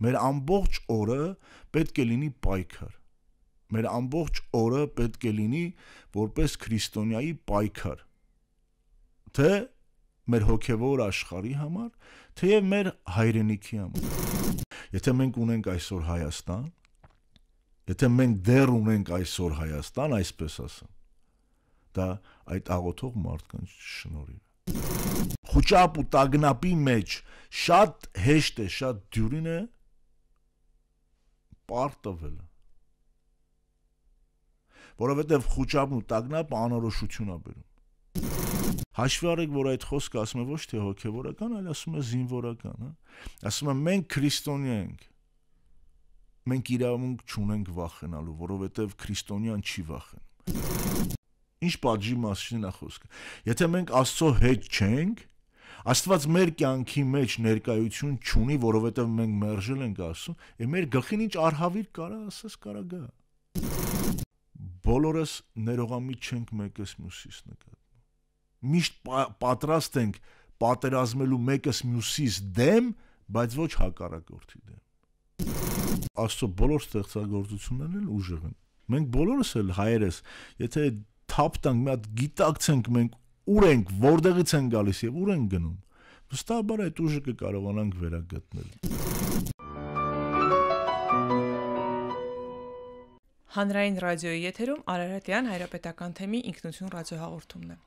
Մեր ամբողջ օրը պետք է լինի պայքար։ Մեր ամբողջ օրը պետք է լինի որպես քրիստոնյայի պայքար։ Թե մեր հոգևոր աշխարհի համար, թեև մեր հայրենիքի համար։ Եթե մենք ունենք այսօր Հայաստան, եթե մենք դեռ ունենք այսօր Հայաստան, այսպես ասեմ, դա այդ աղոթող մարդկանց շնորհիվ։ Խուճապ ու տագնապի մեջ շատ հեշտ է, շատ դյուրին է պար տվել որովհետև խոճապն ու տագնապը անորոշություն է բերում հաշվի առեք որ այդ խոսքը ասում է ոչ թե հոգևորական այլ ասում է զինվորական հա ասում է մենք քրիստոնյա ենք մենք իրավունք չունենք վախենալու որովհետև քրիստոնյան չի վախենում ինչ պատժի մասին է խոսքը եթե մենք աստծո հետ չենք Աստված մեր կյանքի մեջ ներկայություն չունի, որովհետև մենք մերժել ենք Աստծուն, եւ մեր գլխին ինչ արհավիր կարա, ասես կարա գա։ Բոլորս ներողամիտ չենք մեկս մյուսիս նկատմամբ։ Միշտ պատրաստ ենք պատերազմելու մեկս մյուսիս դեմ, բայց ոչ հակառակորդի դեմ։ Աստծո բոլոր ստեղծագործություններն էլ ուժեղ են։ Մենք բոլորս էլ հայերս, եթե թափ տանք, մի հատ գիտակցենք մենք ուր ենք, որտեղից են գալիս եւ ուր են գնում, վստահաբար այդ ուժը կկարողանանք վերագտնել։ Հանրային ռադիոյի եթերում Արարատյան հայրապետական թեմի ինքնություն ռադիոհաղորդումն է։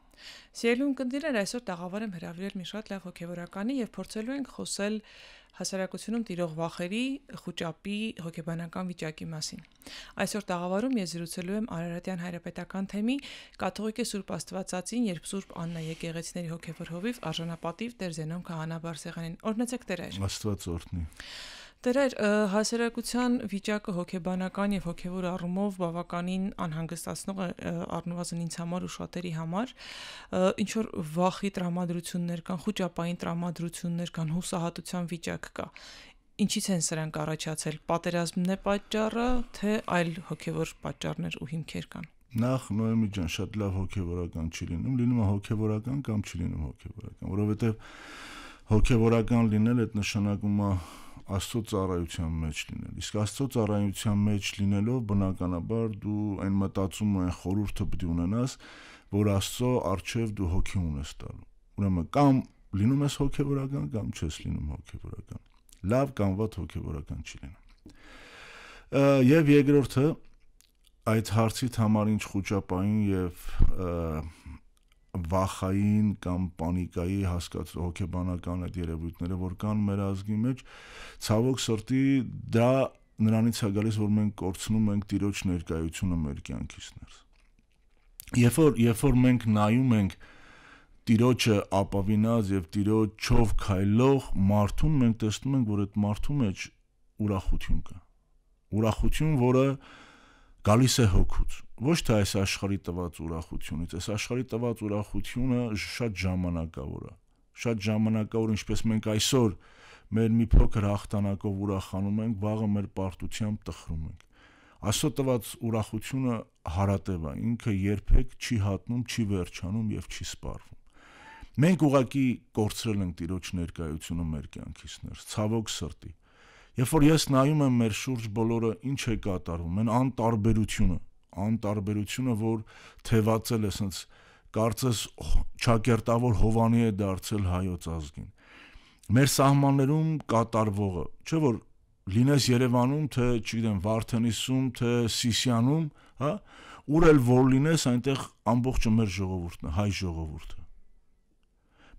Սիրելի ունկնդիրներ, այսօր տաղավար եմ հրավիրել մի շատ լավ հոգևորականի եւ փորձելու ենք խոսել հասարակությունում տիրող վախերի, խոճապի, հոգեբանական վիճակի մասին։ Այսօր տաղավարում ես զրուցելու եմ Արարատյան հայրապետական թեմի Կաթողիկե Սուրբ Աստվածածին, երբ Սուրբ Աննա եկեղեցիների հոգևոր հովիվ արժանապատիվ Տեր Զենոն Քահանա Բարսեղանին։ Օրհնեցեք Տերեր։ Աստված օրհնի։ Դրա հասարակության վիճակը հոգեբանական եւ հոգեվոր առումով բավականին անհանգստացնող է առնվազն ինձ համար ու շատերի համար։ Ինչ որ վախի տրամադրություններ կան, խոճապային տրամադրություններ կան, հուսահատության վիճակ կա։ Ինչից են սրանք առաջացել։ Պատերազմն է պատճառը, թե այլ հոգեվոր պատճառներ ու հիմքեր կան։ Նախ նոեմի ջան, շատ լավ հոգեվորական չի լինում, լինում է հոգեվորական կամ չի լինում հոգեվորական, որովհետեւ հոգեվորական լինել այդ նշանակում է Աստծո ծառայության մեջ լինել։ Իսկ Աստծո ծառայության մեջ լինելով բնականաբար դու այն մտածումը, այն խորհուրդը պետք ունենաս, որ Աստծո արչև դու հոգի ունես տալու։ Ուրեմն կամ լինում ես հոգևորական, կամ չես լինում հոգևորական։ Լավ կամ վատ հոգևորական չի լինում։ Եվ երկրորդը այդ հարցի համար ինչ խոճապային եւ և, և, և, և, և, և, և, և, և վախային կամ պանիկայի հասկաց հոգեբանական այդ երևույթները, որ կան մեր ազգի մեջ, ցավոք սրտի դա նրանից է գալիս, որ մենք կորցնում ենք տիրոջ ներկայությունը մեր կյանքից ներս։ Երբ որ երբ որ մենք նայում ենք տիրոջը ապավինած եւ տիրոջով քայլող մարդուն, մենք տեսնում ենք, որ այդ մարդու մեջ ուրախություն կա։ Ուրախություն, որը որ գալիս է հոգուց ոչ թե այս աշխարհի տված ուրախությունից այս աշխարհի տված ուրախությունը շատ ժամանակավոր է շատ ժամանակավոր ինչպես մենք այսօր մեր մի փոքր հաղթանակով ուրախանում ենք վաղը մեր պարտությամբ տխրում ենք Աստծո տված ուրախությունը հարատև է ինքը երբեք չի հատնում չի վերջանում եւ չի սպառվում Մենք ուղակի կորցրել ենք Տիրոջ ներկայությունը մեր կյանքից ներս, ցավոք սրտի։ Երբ որ ես նայում եմ մեր շուրջ բոլորը ինչ է կատարում, այն անտարբերությունը, անտարբերությունը, որ թևածել է ասենց կարծես ճակերտավոր Հովանի է դարձել հայոց ազգին։ Մեր սահմաններում կատարվողը, չէ՞ որ լինես Երևանում, թե չգիտեմ, Վարդենիսում, թե Սիսիանում, հա, ուր էլ որ լինես, այնտեղ ամբողջը մեր ժողովուրդն է, հայ ժողովուրդը։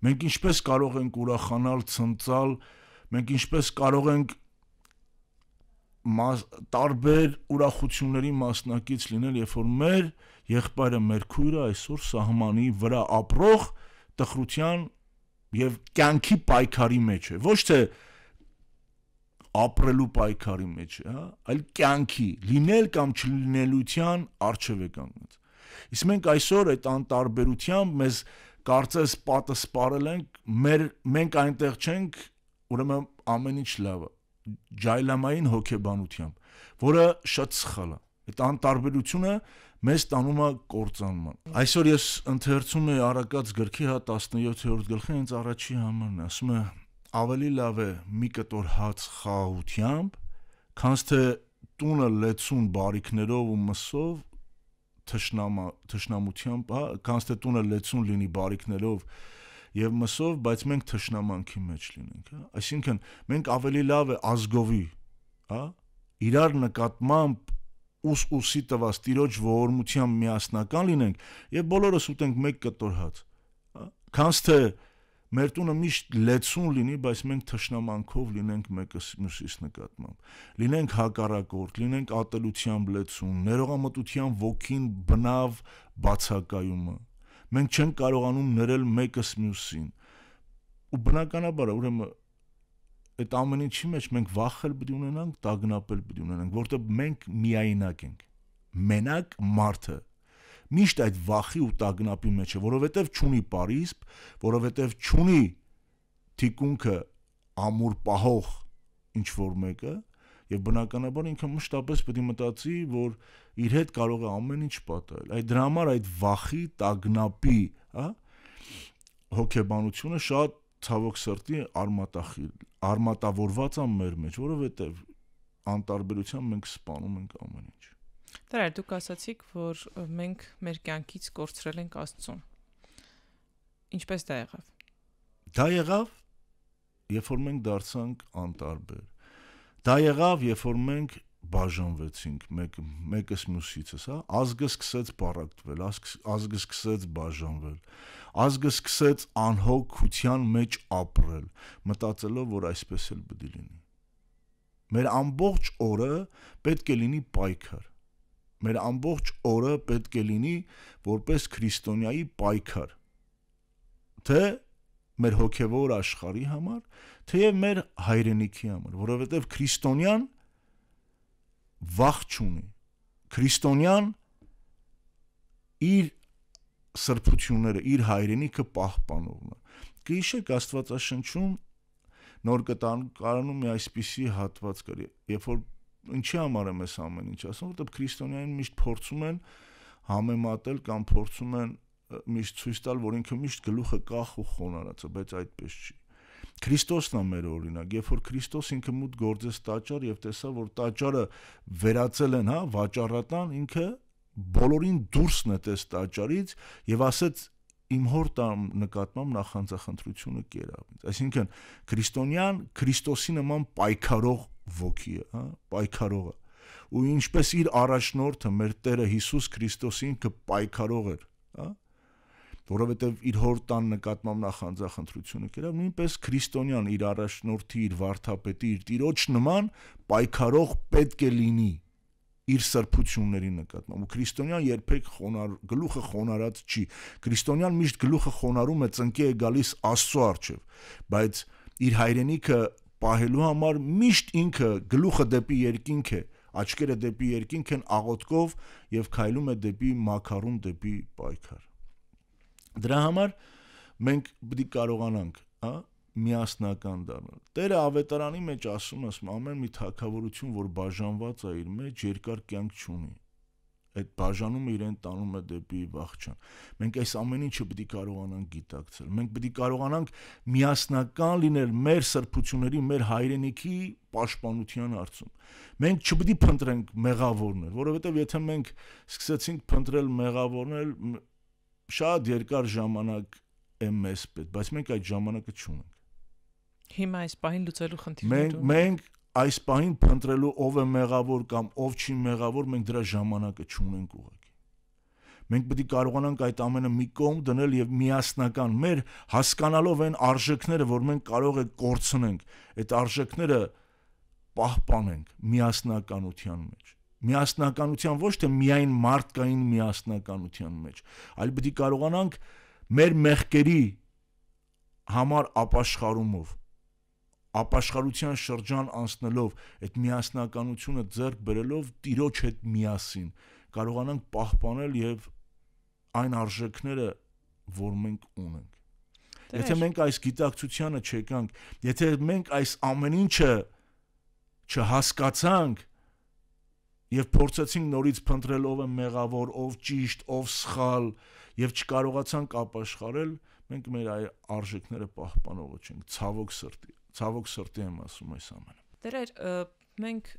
Մենք ինչպես կարող ենք ուրախանալ, ցնծալ, մենք ինչպես կարող ենք տարբեր ուրախությունների մասնակից լինել, երբ որ մեր եղբայրը, մեր քույրը այսօր սահմանի վրա ապրող տխրության եւ կյանքի պայքարի մեջ է, ոչ թե ապրելու պայքարի մեջ է, հա, այլ կյանքի, լինել կամ չլինելության արժև է կանգնած։ Իսկ մենք այսօր այդ անտարբերությամբ մեզ կարծես պատը սպարել ենք, մեր մենք այնտեղ չենք, ուրեմն ամեն ինչ լավ է ջայլամային հոգեբանությամբ, որը շատ սխալ է։ Այդ անտարբերությունը մեզ տանում է կործանման։ Այսօր ես ընթերցում եմ Արակած գրքի հա 17-րդ գլխի հենց առաջի համարն, ասում է ավելի լավ է մի կտոր հաց խաղությամբ, քան թե տունը լեցուն բարիկներով ու մսով թշնամա թշնամությամբ, հա, քան թե տունը լեցուն լինի բարիկներով եւ մսով, բայց մենք թշնամանքի մեջ լինենք, հա։ Այսինքն մենք ավելի լավ է ազգովի, հա, իրար նկատմամբ ус-ուսի տված տիրոջ ողորմության միասնական լինենք եւ բոլորս ուտենք մեկ կտոր հաց, հա։ Քանս թե մեր տունը միշտ լեցուն լինի, բայց մենք թշնամանքով լինենք մեկս մյուսիս նկատմամբ։ Լինենք հակառակորդ, լինենք ատելությամբ լեցուն, ներողամտության ոգին բնավ բացակայումը, մենք չենք կարողանում ներել մեկս մյուսին։ Ու բնականաբար, ուրեմն այդ ամեն ինչի մեջ մենք վախել պետք ունենանք, տագնապել պետք ունենանք, որտեղ մենք միայնակ ենք։ Մենակ մարդը միշտ այդ վախի ու տագնապի մեջ է, որովհետև չունի Փարիզպ, որովհետև չունի թիկունքը ամուր պահող ինչ որ մեկը, եւ բնականաբար ինքը մշտապես պետք է մտածի, որ իր հետ կարող է ամեն ինչ պատահել։ Այդ դրա համար այդ վախի, տագնապի, հա, հոգեբանությունը շատ ցավոք սրտի արմատախիլ, արմատավորված է մեր մեջ, որովհետեւ անտարբերությամբ մենք սպանում ենք ամեն ինչ։ Դրա դուք ասացիք, որ մենք մեր կյանքից կորցրել ենք Աստծուն։ Ինչպես դա եղավ։ Դա եղավ, երբ որ մենք դարձանք անտարբեր Դա եղավ, երբ որ մենք բաժանվեցինք մեկ մեկս մյուսիցս, հա, ազգը սկսեց պարակտվել, ազգը սկսեց բաժանվել։ Ազգը սկսեց անհոգության մեջ ապրել, մտածելով, որ այսպես էլ պետք է լինի։ Մեր ամբողջ օրը պետք է լինի պայքար։ Մեր ամբողջ օրը պետք է լինի որպես քրիստոնյայի պայքար։ Թե մեր հոգևոր աշխարհի համար, թեև մեր հայրենիքի համար, որովհետև քրիստոնյան վախ չունի։ Քրիստոնյան իր սրբությունները, իր հայրենիքը պահպանողն է։ Գիշեք Աստվածաշնչում նոր կտանկարանում մի այսպիսի հատված կար, երբ որ ինչի համար եմ ես ամեն ինչ ասում, որտեղ քրիստոնյանին միշտ փորձում են համեմատել կամ փորձում են միշտ ցույց տալ, որ ինքը միշտ գլուխը կախ ու խոնարհած է, բայց այդպես չի։ Քրիստոսն է մեր օրինակ, երբ որ Քրիստոս ինքը մուտ գործեց տաճար եւ տեսա, որ տաճարը վերացել են, հա, վաճառատան ինքը բոլորին դուրս նետեց տաճարից եւ ասեց իմ հոր տամ նկատմամբ նախանձախնդրությունը կերավ։ Այսինքն քրիստոնյան Քրիստոսի նման պայքարող ոգի է, հա, պայքարողը։ Ու ինչպես իր առաջնորդը մեր Տերը Հիսուս Քրիստոսին կպայքարող էր, հա, որովհետև իր հոր տան նկատմամբ նախանձախ ընտրությունը կերավ, նույնպես քրիստոնյան իր առաջնորդի, իր վարդապետի, իր տիրոջ նման պայքարող պետք է լինի իր սրբությունների նկատմամբ։ Ու քրիստոնյան երբեք խոնար գլուխը խոնարած չի։ Քրիստոնյան միշտ գլուխը խոնարում է, ծնկի է գալիս Աստծո առջև, բայց իր հայրենիքը պահելու համար միշտ ինքը գլուխը դեպի երկինք է, աչքերը դեպի երկինք են աղոթքով եւ քայլում է դեպի մակարուն դեպի պայքար։ Դրա համար մենք պիտի կարողանանք, հա, միասնական դառնալ։ Տերը ավետարանի մեջ ասում է, ասում ամեն մի թակավորություն, որ բաժանված է իր մեջ, երկար կյանք չունի։ Այդ բաժանումը իրեն տանում է դեպի վախճան։ Մենք այս ամեն ինչը պիտի կարողանանք գիտակցել։ Մենք պիտի կարողանանք միասնական լինել մեր սրբությունների, մեր հայրենիքի պաշտպանության արծում։ Մենք չպիտի փնտրենք մեղավորներ, որովհետև եթե մենք սկսեցինք փնտրել մեղավորներ, շատ երկար ժամանակ է մեզ պետք, բայց մենք այդ ժամանակը չունենք։ Հիմա այս պահին լուծելու խնդիրն է։ Մենք մենք այս պահին փնտրելու ով է մեղավոր կամ ով չի մեղավոր, մենք դրա ժամանակը չունենք ուղղակի։ Մենք պետք է կարողանանք այդ ամենը մի կողմ դնել եւ միասնական մեր հասկանալով այն արժեքները, որ մենք կարող ենք կորցնենք, այդ արժեքները պահպանենք միասնականության մեջ միասնականության ոչ թե միայն մարդկային միասնականության մեջ, այլ պիտի կարողանանք մեր մեղքերի համար ապաշխարումով ապաշխարության շրջան անցնելով այդ միասնականությունը ձեռք բերելով տիրոջ հետ միասին կարողանանք պահպանել եւ այն արժեքները, որ մենք ունենք։ Եթե մենք այս գիտակցությանը չեկանք, եթե մենք այս ամեն ինչը չհասկացանք, եւ փորձեցինք նորից փնտրել ով է մեղավոր, ով ճիշտ, ով սխալ եւ չկարողացանք ապաշխարել, մենք մեր այ արժեքները պահպանողը չենք, ցավոք սրտի, ցավոք սրտի եմ ասում այս ամենը։ Դրեր մենք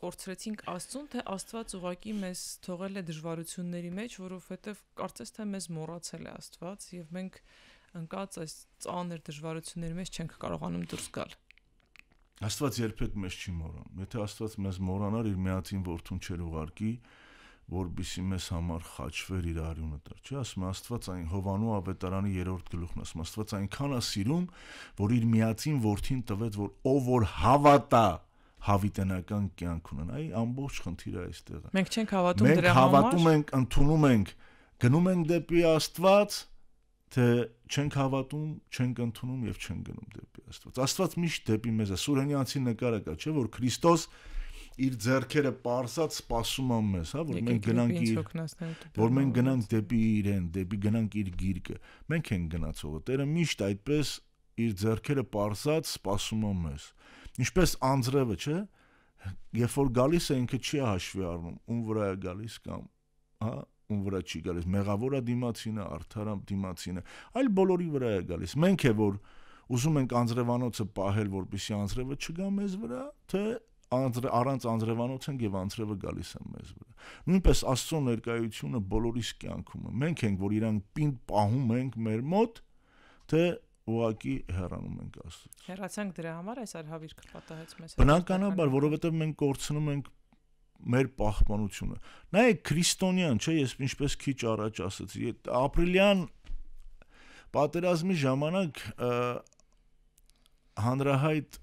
կորցրեցինք Աստծուն, թե Աստված ուղակի մեզ թողել է դժվարությունների մեջ, որովհետև կարծես թե մեզ մոռացել է Աստված եւ մենք ընկած այս ծանր դժվարությունների մեջ չենք կարողանում դուրս գալ։ Աստված երբեք մեզ չի մորանում։ Եթե Աստված մեզ մորանար իր միածին որդուն չեր ուղարկի, որբիսի մեզ համար խաչվեր իր արյունը տար։ Չէ, ասում Աստված այն Հովանու ավետարանի 3-րդ գլուխն ասում Աստված այնքան է սիրում, որ իր միածին որդին տվեց, որ ով որ հավատա հավիտենական կյանք ունենա։ Այ ամբողջ խնդիրը այստեղ է։ Մենք չենք հավատում դրա համար։ Մենք հավատում ենք, ընդունում ենք, գնում ենք դեպի Աստված, թե չենք հավատում, չենք ընդունում եւ չեն գնում դեպի Աստված։ Աստված միշտ դեպի մեզ է։ Սուրենյանցի նկարը կա, չէ՞, որ Քրիստոս իր ձեռքերը པարսած սпасում ա մեզ, հա, որ մենք գնանք իր որ մենք գնանք դեպի իրեն, դեպի գնանք իր գիրկը։ Մենք ենք գնացողը։ Տերը միշտ այդպես իր ձեռքերը པարսած սпасում ա մեզ։ Ինչպես անձրևը, չէ՞, երբ որ գալիս է ինքը չի հաշվի առնում, ում վրա է գալիս կամ, հա, ում վրա չի գալիս, մեղավորը դիմացինը, արդարը դիմացինը, այլ բոլորի վրա է գալիս։ Մենք է որ ուզում ենք անձրևանոցը պահել, որպեսզի անձրևը չգա մեզ վրա, թե անձր առանց անձրևանոց ենք եւ անձրևը գալիս է մեզ վրա։ Նույնպես Աստծո ներկայությունը բոլորիս կյանքում է։ Մենք ենք, որ իրանք պինդ պահում ենք մեր մոտ, թե ուղակի հեռանում ենք Աստծո։ Հեռացանք դրա համար այս արհավիրքը պատահեց մեզ։ Բնականաբար, որովհետև մենք կորցնում ենք մեր պահպանությունը։ Նայեք քրիստոնյան, չէ, ես ինչպես քիչ առաջ ասացի, այդ ապրիլյան պատերազմի ժամանակ հանրահայտ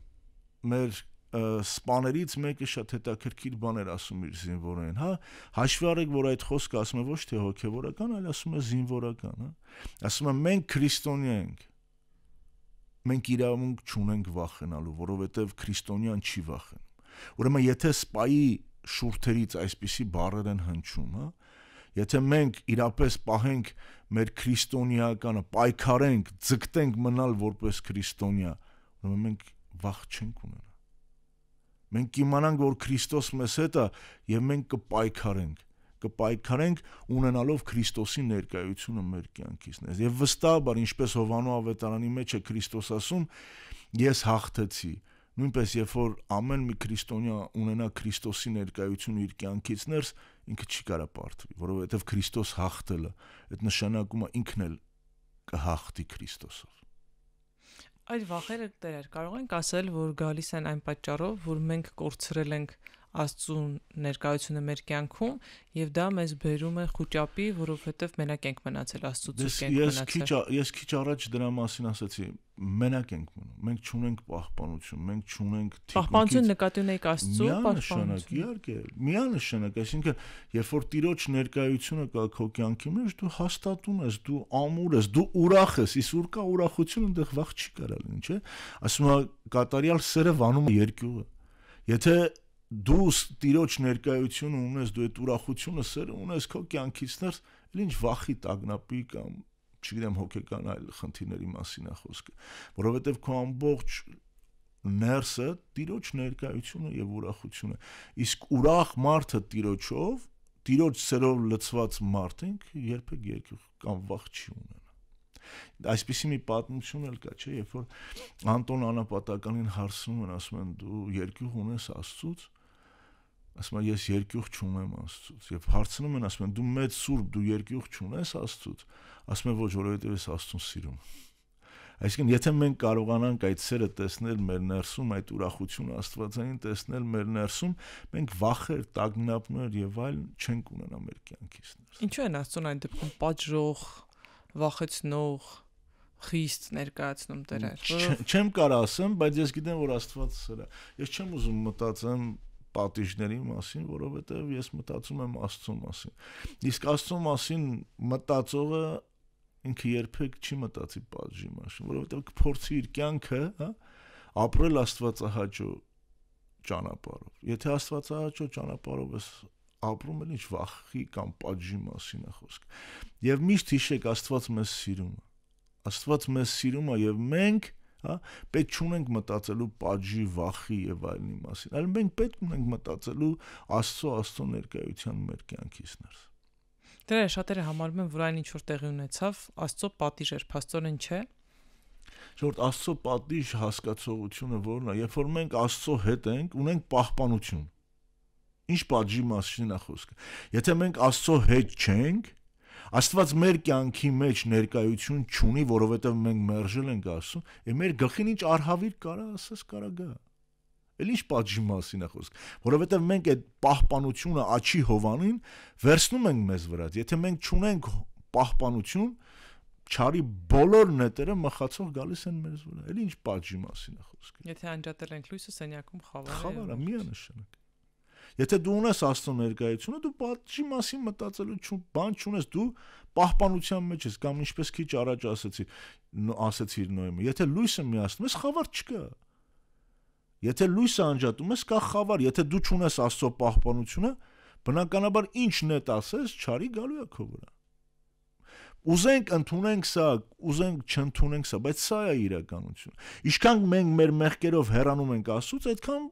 մեր սպաներից մեկը շատ հետաքրքիր բաներ ասում իր զինվորային, հա, հաշվի առեք, որ այդ խոսքը ասում է ոչ թե հոգևորական, այլ ասում է զինվորական, հա։ Ասում է մենք քրիստոնյա ենք։ Մենք իրավունք չունենք վախենալու, որովհետև քրիստոնյան չի վախենում։ Ուրեմն եթե սպայի շուրթերից այսպիսի բառեր են հնչում, հա։ Եթե մենք իրապես պահենք մեր քրիստոնեականը, պայքարենք, ձգտենք մնալ որպես քրիստոնյա, ուրեմն մենք վախ չենք ունենա։ Մենք կիմանանք, որ Քրիստոս մեզ հետ է եւ մենք կպայքարենք կպայքարենք ունենալով Քրիստոսի ներկայությունը մեր կյանքից։ Եվ վստահաբար, ինչպես Հովանո ավետարանի մեջ է Քրիստոս ասում, ես հաղթեցի, Նույնպես երբ որ ամեն մի քրիստոնյա ունենա Քրիստոսի ներկայությունը իր կյանքից ներս, ինքը չի կարա պարտվի, որովհետև Քրիստոս հաղթելը, այդ նշանակումը ինքն էլ կհաղթի Քրիստոսով։ Այդ վախերը դերեր կարող ենք ասել, որ գալիս են այն պատճառով, որ մենք կորցրել ենք Աստծու ներկայությունը մեր կյանքում եւ դա մեզ բերում է խոճապի, որովհետեւ մենակ ենք մնացել Աստծու ցուկենք մնացել։ Ես քիչ ես քիչ առաջ դրա մասին ասացի, մենակ ենք մնում։ Մենք չունենք պահպանություն, մենք չունենք թիկունքի։ Պահպանություն նկատի ունեք Աստծու պահպանություն։ Իհարկե, միանշանակ, այսինքն երբ որ Տիրոջ ներկայությունը կա քո կյանքի մեջ, դու հաստատուն ես, դու ամուր ես, դու ուրախ ես, իսկ կա ուրախություն այնտեղ վախ չի կարալ, ինչ է։ Ասում է կատարյալ սերը վանում երկյուղը։ Եթե դու տիրոջ ներկայությունը ունես, դու այդ ուրախությունը սերը ունես քո կյանքիցներս, էլ ինչ վախի տագնապի կամ չգիտեմ հոգեկան այլ խնդիրների մասին է խոսքը, որովհետև քո ամբողջ ներսը տիրոջ ներկայությունը եւ ուրախությունը։ Իսկ ուրախ մարդը տիրոջով, տիրոջ սերով լցված մարդը ինքը երբեք երկյուղ կամ վախ չի ունենա։ Այսպիսի մի պատմություն էլ կա, չէ, երբ որ Անտոն Անապատականին հարցնում են, ասում են դու երկյուղ ունես Աստծո՞ց ասում է ես երկյուղ չունեմ աստծուց եւ հարցնում են ասում են դու մեծ սուրբ դու երկյուղ չունես աստծուց ասում են ոչ որովհետեւ ես աստծուն սիրում այսինքն եթե մենք կարողանանք այդ սերը տեսնել մեր ներսում այդ ուրախությունը աստվածային տեսնել մեր ներսում մենք վախեր տագնապներ եւ այլն չենք ունենա մեր կյանքից ներս ինչու են աստծուն այն դեպքում պատժող վախեցնող խիստ ներկայացնում դերեր։ Չեմ կարող ասեմ, բայց ես գիտեմ, որ Աստված սրա։ Ես չեմ ուզում մտածեմ պատիժների մասին, որովհետև ես մտածում եմ Աստծո մասին։ Իսկ Աստծո մասին մտածողը ինքը երբեք չի մտածի պատժի մասին, որովհետև կփորձի իր կյանքը, հա, ապրել Աստվածահաճո ճանապարհով։ Եթե Աստվածահաճո ճանապարհով ես ապրում, էլ ինչ վախի կամ պատժի մասին է խոսքը։ Եվ միշտ հիշեք Աստված մեզ սիրում է։ Աստված մեզ սիրում է եւ մենք հա պետք չունենք մտածելու падժի վախի եւ այլնի մասին այլ մենք պետք ունենք մտածելու աստծո աստծո ներկայության մեր կյանքից ներս դրա շատերը համարում են որ այն ինչ որ տեղի ունեցավ աստծո պատիժ էր փաստորեն չէ Շորտ Աստծո պատիժ հասկացողությունը որն է, երբ որ մենք Աստծո հետ ենք, ունենք պահպանություն։ Ինչ պատժի մասին է խոսքը։ Եթե մենք Աստծո հետ չենք, Աստված մեր կյանքի մեջ ներկայություն չունի, որովհետև մենք մերժել ենք Աստծուն, եւ մեր գլխին ինչ արհավիր կարա, ասես կարա գա։ Էլ ի՞նչ պատժի մասին է խոսք, որովհետև մենք այդ պահպանությունը աչի Հովանին վերցնում ենք մեզ վրաց։ Եթե մենք չունենք պահպանություն, չարի բոլոր նետերը մխացող գալիս են մեզ վրա։ Էլ ի՞նչ պատժի մասին է խոսքը։ Եթե անջատել ենք լույսը սենյակում խավարը։ Խավարը միանշանակ։ Եթե դու ունես Աստծո ներկայությունը, դու պատժի մասին մտածելու չու, բան չունես, դու պահպանության մեջ ես կամ ինչպես քիչ առաջ ասացի, ասացի նոյեմը, եթե լույսը միացնում ես, խավար չկա։ Եթե լույսը անջատում ես, կա խավար, եթե դու չունես Աստծո պահպանությունը, բնականաբար ինչ նետ ասես, չարի գալու է քո վրա։ Ուզենք ընդունենք սա, ուզենք չընդունենք սա, բայց սա է իրականությունը։ Ինչքան մենք մեր մեղքերով հեռանում ենք Աստծուց, այդքան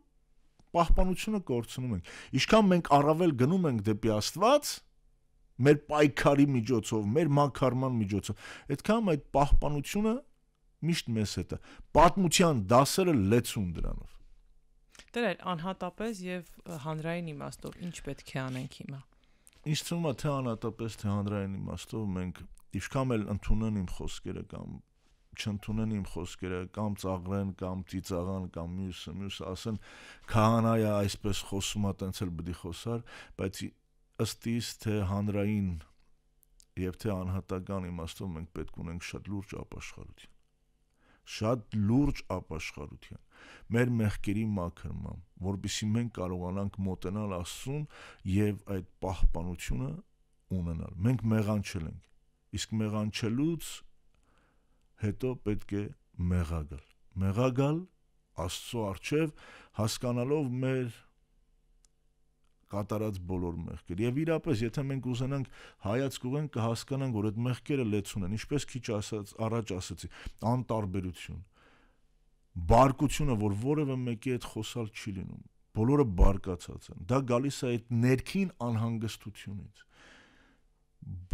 պահպանությունը կորցնում ենք։ Ինչքան մենք առավել գնում ենք դեպի Աստված, մեր պայքարի միջոցով, մեր մակարման միջոցով, այդքան այդ պահպանությունը միշտ մեզ հետ է։ Պատմության դասերը լեցուն դրանով։ Դրա անհատապես եւ հանրային իմաստով ինչ պետք է անենք հիմա։ Ինչ ցույց է թե անհատապես թե հանրային իմաստով մենք ինչքան էլ ընդունեն իմ խոսքերը կամ չընդունեն իմ խոսքերը կամ ծաղրեն կամ ծիծաղան կամ մյուսը մյուսը ասեն քահանայա այսպես խոսում է տենց էլ բդի խոսար բայց ըստ իս թե հանրային եւ թե անհատական իմաստով մենք պետք ունենք շատ լուրջ ապաշխարություն շատ լուրջ ապաշխարություն մեր մեղքերի մաքրման որբիսի մենք կարողանանք մոտենալ աստծուն եւ այդ պահպանությունը ունենալ մենք մեղանչել ենք իսկ մեղանչելուց հետո պետք է մեղագալ։ Մեղագալ Աստծո արչև հասկանալով մեր կատարած բոլոր մեղքերը։ Եվ իրապես, եթե մենք ուզենանք հայացք ուղենք կհասկանանք, որ այդ մեղքերը լեցուն են, ինչպես քիչ ասած, առաջ ասացի, անտարբերություն։ Բարկությունը, որ որևէ մեկի հետ խոսալ չի լինում, բոլորը բարկացած են։ Դա գալիս է այդ ներքին անհանգստությունից։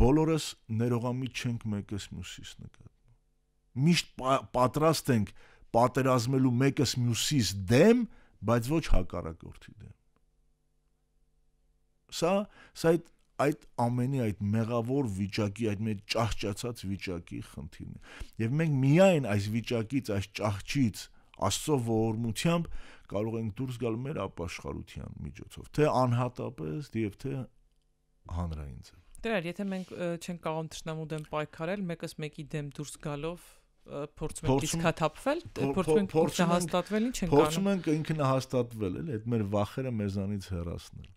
Բոլորս ներողամիտ չենք մեկս մյուսիս նկատ միշտ պատրաստ ենք պատերազմելու մեկս մյուսից դեմ, բայց ոչ հակառակորդի դեմ։ Սա սա այդ այդ ամենի այդ մեղավոր վիճակի, այդ մեր ճահճացած վիճակի խնդիրն է։ Եվ մենք միայն այս վիճակից, այս ճահճից Աստծո ողորմությամբ կարող ենք դուրս գալ մեր ապաշխարության միջոցով, թե անհատապես, եւ թե հանրային ձև։ Դրա, եթե մենք չենք կարող ճշնամու դեմ պայքարել, մեկս մեկի դեմ դուրս գալով փորձում ենք իսկաթափվել, փորձում ենք ինքնահաստատվել, ինչ ենք անում։ Փորձում ենք ինքնահաստատվել, էլ այդ մեր վախերը մեզանից հեռացնել։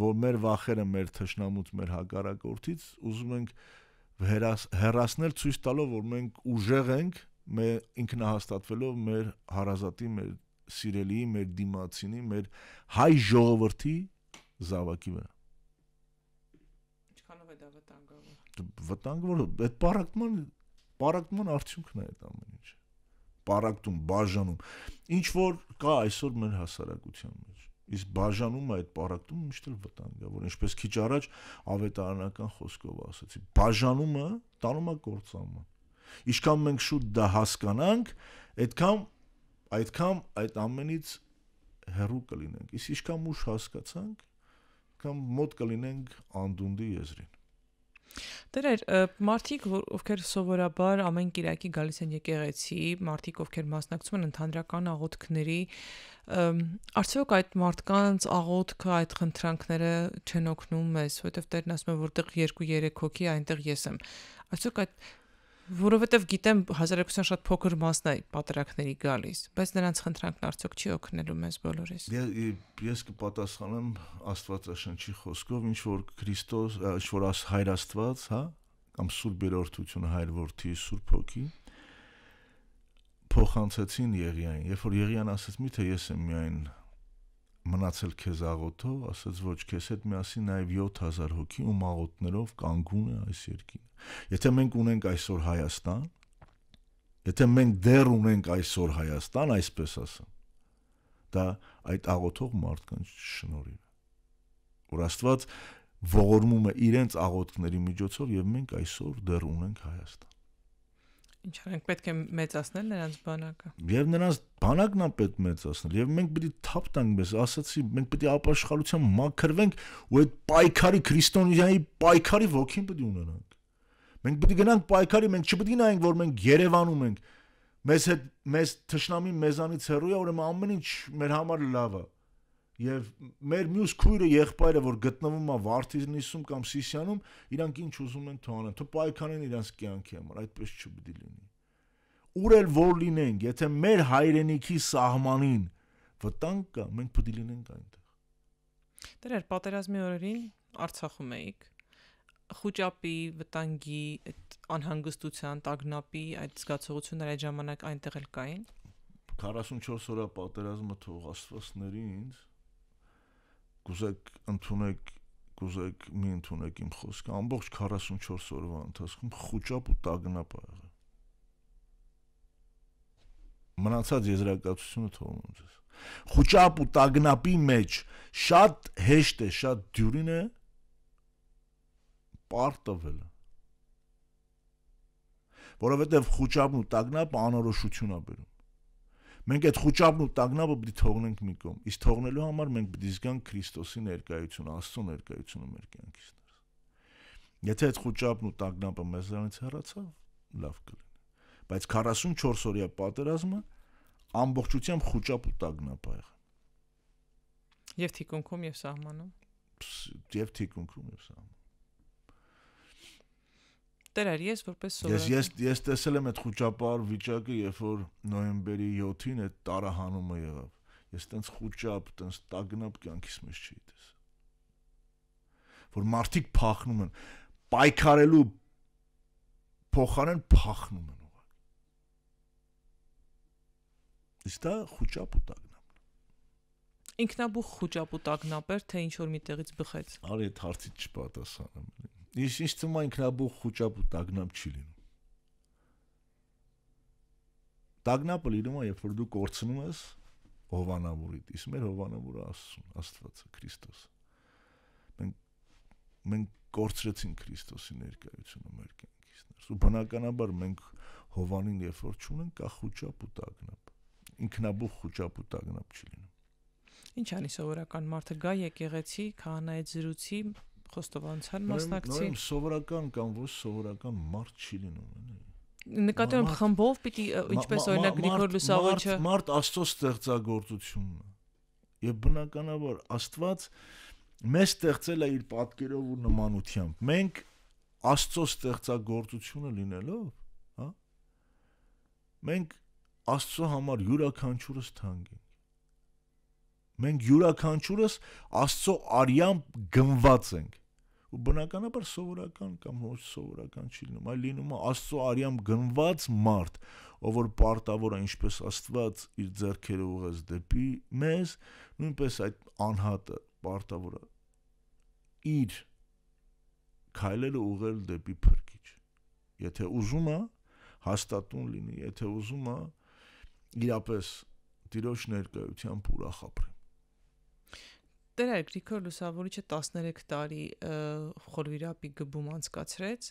Որ մեր վախերը մեր թշնամուց, մեր հակառակորդից ուզում ենք հեռացնել ցույց տալով, որ մենք ուժեղ ենք մեր ինքնահաստատվելով մեր հարազատի, մեր սիրելի, մեր դիմացինի, մեր հայ ժողովրդի զավակի վրա։ Ինչքանով է դա վտանգավոր։ Վտանգավոր, այդ պարակման Պարակտման արդյունքն է այդ ամեն ինչը։ Պարակտում, բաժանում։ Ինչ որ կա այսօր մեր հասարակության մեջ իսկ բաժանում է այդ պարակտումը միշտ էլ վտանգ է, որ ինչպես քիչ առաջ ավետարանական խոսքով ասացի, բաժանումը տանում է կործամը։ Ինչքան մենք շուտ դա հասկանանք, այդքան այդքան այդ ամենից հեռու կլինենք։ Իսկ ինչքան ուշ հասկացանք, կամ մոտ կլինենք անդունդի եզրին։ Դեր էր մարդիկ, ովքեր սովորաբար ամեն Կիրակի գալիս են եկեղեցի, մարդիկ, ովքեր մասնակցում են ընդհանրական աղոթքների, արդյոք այդ մարդկանց աղոթքը, այդ խնդրանքները չեն օգնում մեզ, որովհետև Տերն ասում է, որտեղ 2-3 հոգի, այնտեղ ես եմ։ Արդյոք այդ որովհետև գիտեմ հասարակության շատ փոքր մասն է պատրակների գալիս, բայց նրանց խնդրանքն արդյոք չի օգնելու մեզ բոլորիս։ դե, Ես կպատասխանեմ Աստվածաշնչի խոսքով, ինչ որ Քրիստոս, ինչ որ հայր Աստված, հա, կամ Սուրբ Երորդությունը հայր որդի, Սուրբ Հոգի փոխանցեցին Եղիային։ Երբ որ Եղիան ասաց, միթե ես եմ միայն մնացել քեզ աղոթով, ասած ոչ, քեզ հետ միասին նաև 7000 հոգի ու մաղոտներով կանգուն է այս երկինը։ Եթե մենք ունենք այսօր Հայաստան, եթե մենք դեռ ունենք այսօր Հայաստան, այսպես ասեմ, դա այդ աղոթող մարդկանց շնորհիվ է։ Որ Աստված ողորմում է իրենց աղոթքների միջոցով եւ մենք այսօր դեռ ունենք Հայաստան ինչ արենք, պետք է մեծացնել նրանց բանակը։ Եվ նրանց բանակն է պետք մեծացնել, եւ մենք պիտի թափ տանք մեզ, ասացի, մենք պիտի ապաշխարության մաքրվենք ու այդ պայքարի քրիստոնեայի պայքարի ոգին պիտի ունենանք։ Մենք պիտի գնանք պայքարի, մենք չպիտի նայենք, որ մենք Երևանում ենք։ Մեզ հետ մեզ թշնամին մեզանից հեռու է, ուրեմն ամեն ինչ մեր համար լավ է։ Եվ մեր մյուս քույրը, եղբայրը, որ գտնվում է Վարդիզնիսում կամ Սիսիանում, իրանք ինչ ուզում են թողանան, թե պայքարեն իրանք կյանքի համար, այդպես չպետք է լինի։ Ուր էլ որ լինենք, եթե մեր հայրենիքի սահմանին վտանգ կա, մենք պետք է լինենք այնտեղ։ Դերեր պատերազմի օրերին Արցախում էիք խոճապի, վտանգի, այդ անհանգստության, տագնապի այդ զգացողությունները այդ ժամանակ այնտեղ էլ կային։ 44 օրա պատերազմը թող աստվածների ինձ կուզեք ընդունեք կուզեք մի ընդունեք իմ խոսքը ամբողջ 44 օրվա ընթացքում խոճապ ու տագնապ ա եղել մնացած եզրակացությունը թողնում ես խոճապ ու տագնապի մեջ շատ հեշտ է շատ դյուրին է պարտվելը որովհետև խոճապն ու տագնապը անորոշություն ա բերում Մենք այդ խոճապն ու տագնապը պիտի թողնենք մի կողմ։ Իսկ թողնելու համար մենք պիտի զգանք Քրիստոսի ներկայությունը, Աստծո ներկայությունը մեր կյանքից ներս։ Եթե այդ խոճապն ու տագնապը մեզանից հեռացավ, լավ կլինի։ Բայց 44 օրյա պատերազմը ամբողջությամբ խոճապ ու տագնապ ա եղել։ Եվ թիկունքում եւ սահմանում։ Եվ թիկունքում եւ սահմանում Տեր էր ես որպես սովորական։ Ես ես ես տեսել եմ այդ խոճապար վիճակը, երբ որ նոյեմբերի 7-ին այդ տարահանումը եղավ։ Ես տենց խոճապ, տենց տագնապ կյանքիս մեջ չի տեսել։ Որ մարդիկ փախնում են, պայքարելու փոխարեն փախնում են ուղղակի։ Իսկ դա խոճապ ու տագնապ ինքնաբուխ խոճապուտակնապեր թե ինչ որ միտեղից բխեց։ Արի այդ հարցից չպատասխանեմ։ Ինչ ինչ ծմա ինքնաբուխ խոճապ ու տագնապ չի լինում։ Տագնապը լինում է, երբ որ դու կորցնում ես Հովանավորիդ, իսկ մեր Հովանավորը Աստծուն, Աստվածը, Քրիստոս։ Մենք մենք կորցրեցինք Քրիստոսի ներկայությունը մեր կյանքից ներս։ Ու բնականաբար մենք Հովանին երբ որ ճունենք, կա խոճապ ու տագնապ։ Ինքնաբուխ խոճապ ու տագնապ չի լինում։ Ինչ անի սովորական մարդը գա եկեղեցի, քահանայից զրուցի, խոստովանության մասնակցի։ Նորեմ սովորական կամ ոչ սովորական մարդ չի լինում, էլի նկատի ունեմ խմբով պիտի ինչպես օրինակ Գրիգոր Լուսավորչը մարդ աստծո ստեղծագործությունն է եւ բնականաբար աստված մեզ ստեղծել է իր պատկերով ու նմանությամբ մենք աստծո ստեղծագործությունը լինելով հա մենք աստծո համար յուրաքանչյուրս թանկ ենք մենք յուրաքանչյուրս աստծո արյան գնված ենք ու բնականաբար սովորական կամ ոչ սովորական չի լինում, այլ լինում է Աստծո արյամ գնված մարդ, ով որ պարտավոր է ինչպես Աստված իր ձեռքերը ուղղած դեպի մեզ, նույնպես այդ անհատը պարտավոր է իր քայլերը ուղղել դեպի փրկիչ։ Եթե ուզում է հաստատուն լինի, եթե ուզում է իրապես տիրոջ ներկայությամբ ուրախ ապրի Տերայր Գրիգոր Լուսավորիչը 13 տարի խորվիրապի գբում անցկացրեց,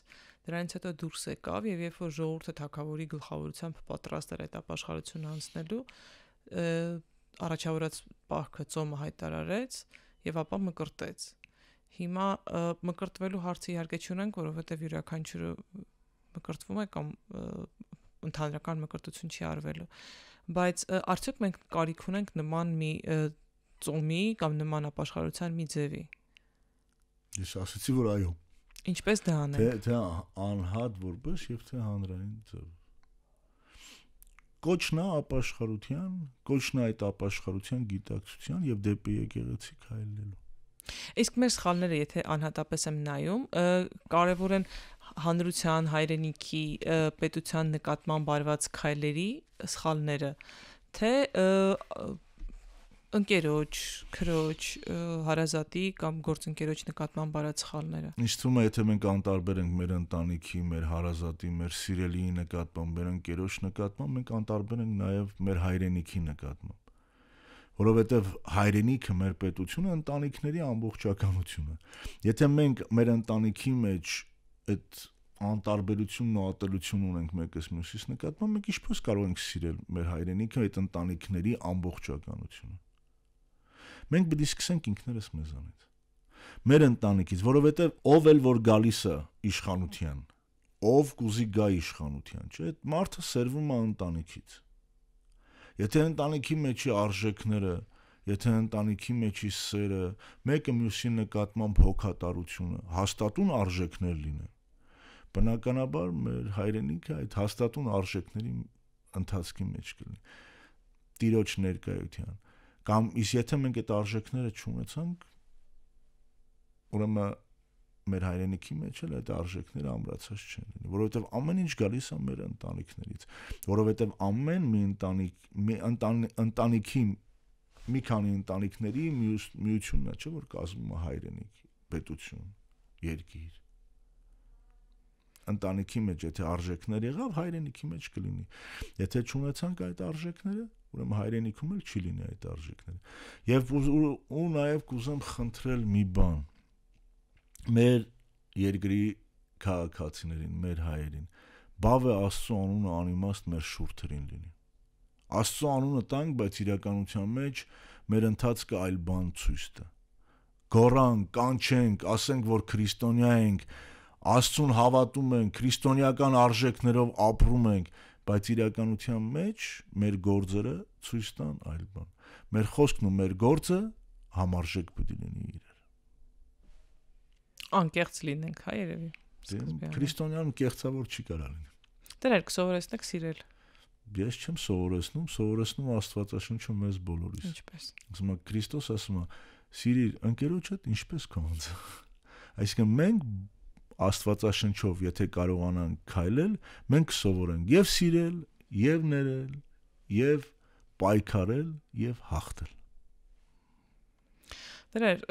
դրանից հետո դուրս եկավ եւ երբ որ ժողովուրդը թակավորի գլխավորությամբ պատրաստ էր այդ ապաշխարությունը անցնելու, առաջավորած պահքը ծոմը հայտարարեց եւ ապա մկրտեց։ Հիմա մկրտվելու հարցը իհարկե չունենք, որովհետեւ յուրաքանչյուրը մկրտվում է կամ ընդհանրական մկրտություն չի արվելու բայց արդյոք մենք կարիք ունենք նման մի ծոմի կամ նման ապաշխարության մի ձևի։ Ես ասացի որ այո։ Ինչպես դա դե անենք։ Թե թե անհատ որպես եւ թե հանրային ձև։ Կոչնա ապաշխարության, կոչնա այդ ապաշխարության գիտակցության եւ դեպի եկեղեցի քայլելու։ Իսկ մեր սխալները, եթե անհատապես եմ նայում, կարևոր են հանրության, հայրենիքի, պետության նկատմամբ արված քայլերի սխալները, թե ընկերոջ, քրոջ, հարազատի կամ գործընկերոջ նկատմամբ արած սխալները։ Ինչ թվում է, եթե մենք անտարբեր ենք մեր ընտանիքի, մեր հարազատի, մեր սիրելիի նկատմամբ, մեր ընկերոջ նկատմամբ, մենք անտարբեր ենք նաև մեր հայրենիքի նկատմամբ։ Որովհետև հայրենիքը մեր պետությունը, ընտանիքների ամբողջականությունը։ Եթե մենք մեր ընտանիքի մեջ այդ անտարբերությունն ու ատելությունն ունենք մեկս մյուսից նկատմամբ, մենք ինչպես կարող ենք սիրել մեր հայրենիքը, այդ ընտանիքների ամբողջականությունը մենք պիտի սկսենք ինքներս մեզանից մեր ընտանիքից, որովհետև ով էլ որ գալիս է իշխանության, ով կուզի գա իշխանության, չէ, այդ մարդը սերվում է ընտանիքից։ Եթե ընտանիքի մեջի արժեքները, եթե ընտանիքի մեջի սերը, մեկը մյուսի նկատմամբ հոգատարությունը հաստատուն արժեքներ լինեն, բնականաբար մեր հայրենիքը այդ հաստատուն արժեքների ընթացքի մեջ կլինի։ Տիրոջ ներկայության Կամ իսկ եթե մենք այդ արժեքները չունեցանք, ուրեմն մեր հայրենիքի մեջ էլ այդ արժեքները ամրացած չեն լինի, որովհետև ամեն ինչ գալիս է մեր ընտանիքներից, որովհետև ամեն մի ընտանիք, մի ընտան, ընտանիքի մի քանի ընտանիքների միուս, միությունն է, չէ՞ որ կազմում է հայրենիք, պետություն, երկիր ընտանիքի մեջ եթե արժեքներ եղավ հայրենիքի մեջ կլինի եթե չունեցանք այդ արժեքները ուրեմն հայրենիքում էլ չի լինի այդ արժեքները։ Եվ ու, ու, ու նաև կուզեմ խնդրել մի բան։ Մեր երկրի քաղաքացիներին, մեր հայերին, բավ է Աստծո անունը անիմաստ մեր շուրթերին լինի։ Աստծո անունը տանք, բայց իրականության մեջ մեր ընթացքը այլ բան ցույց տա։ Գորանք, կանչենք, ասենք, որ քրիստոնյա ենք, Աստծուն հավատում ենք, քրիստոնեական արժեքներով ապրում ենք, բայց իրականության մեջ մեր գործերը ցույց տան այլ բան։ Մեր խոսքն ու մեր գործը համարժեք պետք է լինի իրար։ Անկեղծ լինենք, հա երևի։ դե, Քրիստոնյան կեղծավոր չի կարող լինել։ Դրանք դե, սովորեցնեք սիրել։ Ես չեմ սովորեցնում, սովորեցնում Աստվածաշունչը մեզ բոլորիս։ Ինչպես։ Ասում է Քրիստոս ասում է՝ սիրիր ընկերոջդ ինչպես քո անձը։ Այսինքն մենք Աստվածաշնչով, եթե կարողանանք քայլել, մենք կսովորենք եւ սիրել, եւ ներել, եւ պայքարել եւ հաղթել։ Դրեր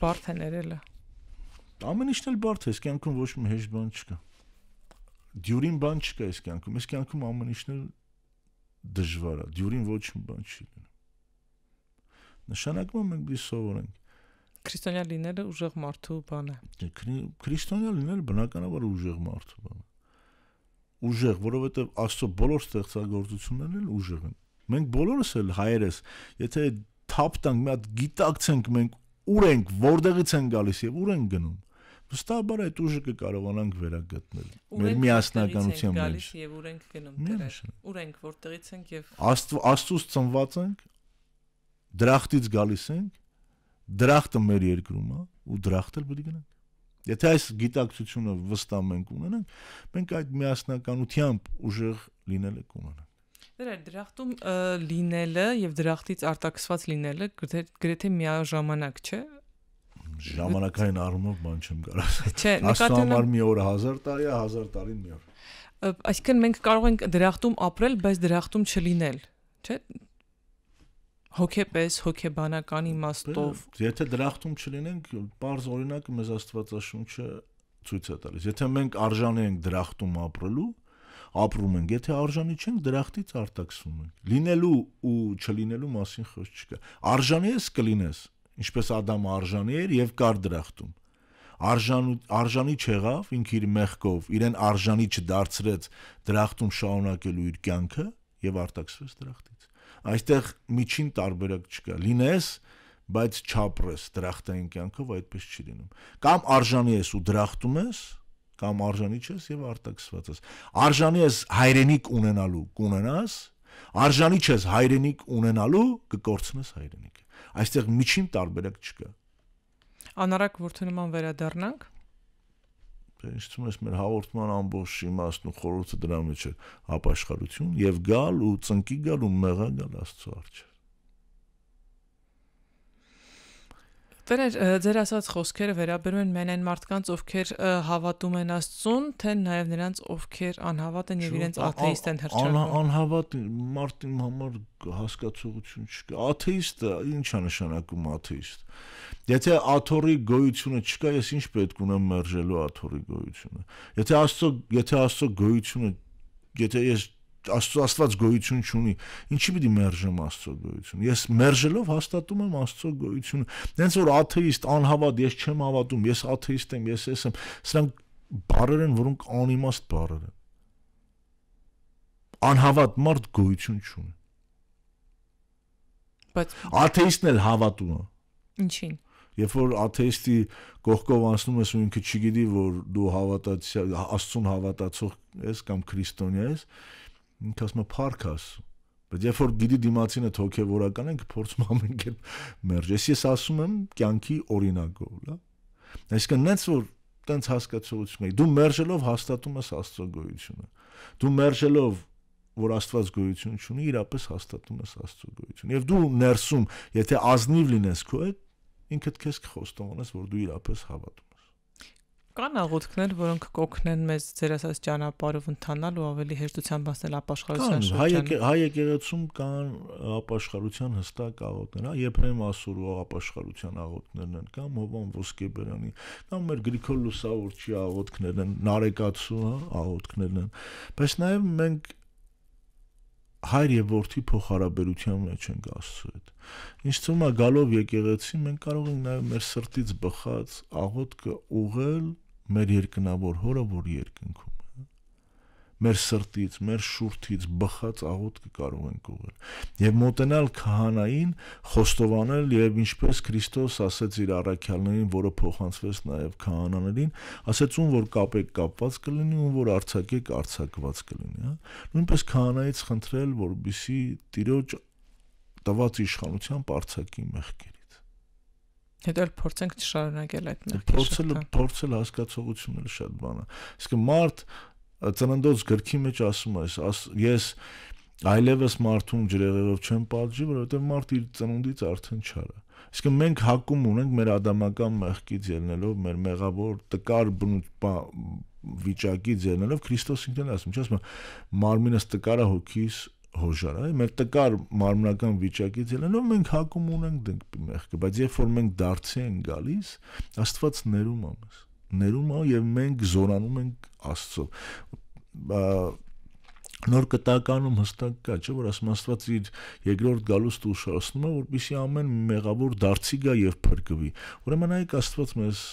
բարդ է ներելը։ Ամեն ինչն էլ բարդ է, ես կյանքում ոչ մի հեշտ բան չկա։ Դյուրին բան չկա ես կյանքում, ես կյանքում ամեն ինչն էլ դժվար է, դյուրին ոչ մի բան չի լինում։ Նշանակում է մենք դի սովորենք քրիստոնյա լինելը ուժեղ մարդու բան է։ Քրիստոնյա լինելը բնականաբար ուժեղ մարդու բան է։ Ուժեղ, որովհետև Աստծո բոլոր ստեղծագործություններն էլ ուժեղ են։ Մենք բոլորս էլ հայերս, եթե թափ տանք, մի հատ գիտակցենք մենք ուր ենք, որտեղից են գալիս եւ ուր են գնում։ Վստահաբար այդ ուժը կկարողանանք վերագտնել մեր միասնականության մեջ։ Եվ ուր ենք գնում դեռ։ Ուր ենք, որտեղից ենք եւ Աստծո Աստծոս ծնված ենք, դրախտից գալիս ենք դրախտը մեր երկրում է ու դրախտը պետք է գնանք։ Եթե այս գիտակցությունը վստահ մենք ունենանք, մենք այդ միասնականությամբ ուժեղ լինելը կունենանք։ Դրա դրախտում լինելը եւ դրախտից արտաքսված լինելը գրեթե միաժամանակ չէ ժամանակային առումով բան չեմ կարող ասել։ Չէ, նկատի համար մի օր 1000 տարի է, 1000 տարին մի օր։ Այսինքն մենք կարող ենք դրախտում ապրել, բայց դրախտում չլինել, չէ՞ հոգեպես, հոգեբանական իմաստով։ Եթե դրախտում չլինենք, པարզ օրինակը մեզ Աստվածաշունչը ցույց է տալիս։ Եթե մենք արժանի ենք դրախտում ապրելու, ապրում ենք, եթե արժանի չենք, դրախտից արտաքսում ենք։ Լինելու ու չլինելու մասին խոսք չկա։ Արժանի ես կլինես, ինչպես Ադամը արժանի էր եւ կար դրախտում։ Արժան արժանի չեղավ ինքը իր մեղքով, իրեն արժանի չդարձրեց դրախտում շարունակելու իր կյանքը եւ արտաքսվեց դրախտի այստեղ միջին տարբերակ չկա։ Լինես, բայց չապրես դրախտային կյանքով այդպես չի լինում։ Կամ արժանի ես ու դրախտում ես, կամ արժանի չես եւ արտաքսված ես։ Արժանի ես հայրենիք ունենալու, կունենաս, արժանի չես հայրենիք ունենալու, կկորցնես հայրենիքը։ Այստեղ միջին տարբերակ չկա։ Անարակ որդու նման վերադառնանք ինչում ես մեր հաղորդման ամբողջ իմաստն ու խորհուրդը դրա մեջ է ապաշխարություն եւ գալ ու ծնկի գալ ու մեղա գալ Աստծո առջև Տերեր, ձեր ասած խոսքերը վերաբերում են մենայն մարդկանց, ովքեր հավատում են Աստծուն, թե նաև նրանց, ովքեր անհավատ են եւ իրենց աթեիստ են հրճակում։ Անհավատ մարդի համար հասկացողություն չկա։ Աթեիստը ի՞նչ է նշանակում աթեիստ։ Եթե աթորի գոյությունը չկա, ես ի՞նչ պետք ունեմ մերժելու աթորի գոյությունը։ Եթե Աստծո, եթե Աստծո գոյությունը, եթե ես Աստծո Աստված գոյություն չունի։ Ինչի պիտի մերժեմ Աստծո գոյությունը։ Ես մերժելով հաստատում եմ Աստծո գոյությունը։ Դենց որ աթեիստ, անհավատ, ես չեմ հավատում, ես աթեիստ եմ, ես ես եմ, սրանք բառեր են, որոնք անիմաստ բառեր են։ Անհավատ մարդ գոյություն չունի։ Բայց աթեիստն էլ հավատում է։ Ինչին։ Երբ որ աթեիստի կողքով անցնում ես ու ինքը չգիտի որ դու հավատացյալ Աստծուն հավատացող ես կամ քրիստոնյա ես, ինքս մը փարքաս բայց երբ որ գիտի դիմացինը թոքեվորական ենք փորձում ամեն կերպ մերժ ես ես ասում եմ կյանքի օրինակով լա այսինքն նենց որ տենց հասկացողություն ունի դու մերժելով հաստատում ես աստծո գոյությունը դու մերժելով որ Աստված գոյություն ունի, իրապես հաստատում ես Աստծո գոյությունը։ Եվ դու ներսում, եթե ազնիվ լինես քո այդ, ինքդ քեզ կխոստովանես, որ դու իրապես հավատում Կան աղոթքներ, որոնք կօգնեն մեզ ձեր ասած ճանապարհով ընթանալ ու ավելի հեշտությամբ հասնել ապաշխարության շրջան։ Կան հայ եկեղեցում կան ապաշխարության հստակ աղոթքներ, հա Եփրեմ Ասուրու ապաշխարության աղոթքներն են, կամ Հովան Ոսկեբերանի, կամ մեր Գրիգոր Լուսավորչի աղոթքներն են, Նարեկացու հա, աղոթքներն են։ Բայց նաև մենք հայր եւ որդի փոխհարաբերության մեջ ենք Աստծո հետ։ Ինչ թվում է գալով եկեղեցի մենք կարող ենք նաեւ մեր սրտից բխած աղոթքը ուղղել մեր երկնավոր հորը, որ երկնքում է։ Մեր սրտից, մեր շուրթից բխած աղոթքը կարող ենք ուղղել։ Եվ մոտենալ քահանային, խոստովանել եւ ինչպես Քրիստոս ասաց իր առաքյալներին, որը փոխանցվեց նաեւ քահանաներին, ասաց ում որ կապեք կապված կլինի, ում որ արցակեք արցակված կլինի, հա։ Նույնպես քահանայից խնդրել, որբիսի Տիրոջ տված իշխանությամբ արցակի մեղքեր Հետո էլ փորձենք չշարունակել այդ նախքին։ Փորձելը փորձել հասկացողությունն էլ շատ բան է։ Իսկ մարդ ծննդոց գրքի մեջ ասում ես, ես այլևս մարդուն ջրեղելով չեմ պատժի, որովհետև մարդ իր ծնունդից արդեն չար է։ Իսկ մենք հակում ունենք մեր ադամական մեղքից ելնելով, մեր մեղավոր տկար բնույթ վիճակից ելնելով Քրիստոս ինքն ասում, չի ասում, մարմինս տկար է հոգիս հոժար, այ մեր տկար մարմնական վիճակից ելնելով մենք հակում ունենք դնք մեղքը, բայց երբ որ մենք դարձի են գալիս, Աստված ներում է մեզ։ Ներում է եւ մենք զորանում ենք Աստծո։ Նոր կտականում հստակ կա, չէ՞ որ ասում Աստված իր երկրորդ գալուստը ուշացնում է, որպեսզի ամեն մեղավոր դարձի գա եւ փրկվի։ Ուրեմն այք Աստված մեզ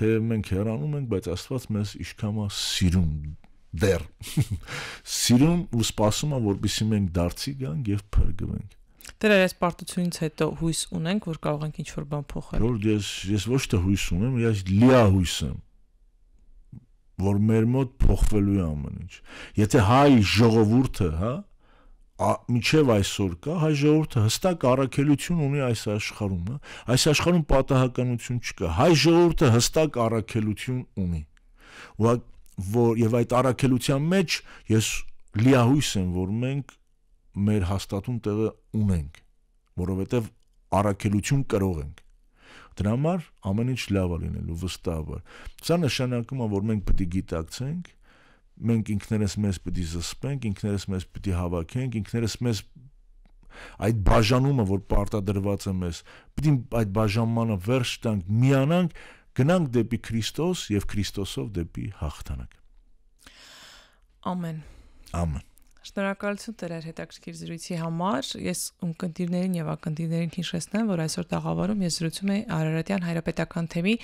թե մենք հեռանում ենք, բայց Աստված մեզ իշքամա սիրում դեռ սիրում ու սպասում եմ որպեսի մենք դարձի գանք եւ փրկվենք Դրա այս պարտությունից հետո հույս ունենք որ կարող ենք ինչ-որ բան փոխել Որ ես ես ոչ թե հույս ունեմ ես լիա հույս եմ որ մեր մոտ փոխվելու է ամեն ինչ եթե հայ ժողովուրդը հա միջև այսօր կա հայ ժողովուրդը հստակ առաքելություն ունի այս աշխարհում, հա։ Այս աշխարհում պատահականություն չկա։ Հայ ժողովուրդը հստակ առաքելություն ունի։ Ու հա, որ եւ այդ առաքելության մեջ ես լիահույս եմ, որ մենք մեր հաստատուն տեղը ունենք, որովհետեւ առաքելություն կրող ենք։ Դրա համար ամեն ինչ լավ է լինելու վստահաբար։ Սա նշանակում է, որ մենք պետք է գիտակցենք, մենք ինքներս մեզ պետք է զսպենք, ինքներս մեզ պետք է հավաքենք, ինքներս մեզ այդ բաժանումը, որ պարտադրված է մեզ, պետք է այդ բաժանմանը վերջ տանք, միանանք գնանք դեպի Քրիստոս եւ Քրիստոսով դեպի հաղթանակ։ Ամեն։ Ամեն։ Շնորհակալություն Տեր այդ հետաքրքիր զրույցի համար։ Ես ունկնդիրներին եւ ակնդիրներին հիշեցնեմ, որ այսօր տաղավարում ես զրուցում եի Արարատյան հայրապետական թեմի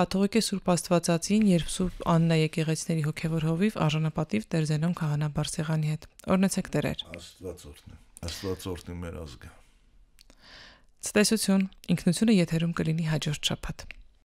Կաթողիկե Սուրբ Աստվածածին, երբ Սուրբ Աննա եկեղեցիների հոգևոր հովիվ արժանապատիվ Տեր Զենոն քահանա Բարսեղանի հետ։ Օրնեցեք Տեր։ Աստվածօրդն է։ Աստվածօրդն է մեր ազգը։ Ցտեսություն, ինքնությունը եթերում կլինի հաջորդ շաբաթ։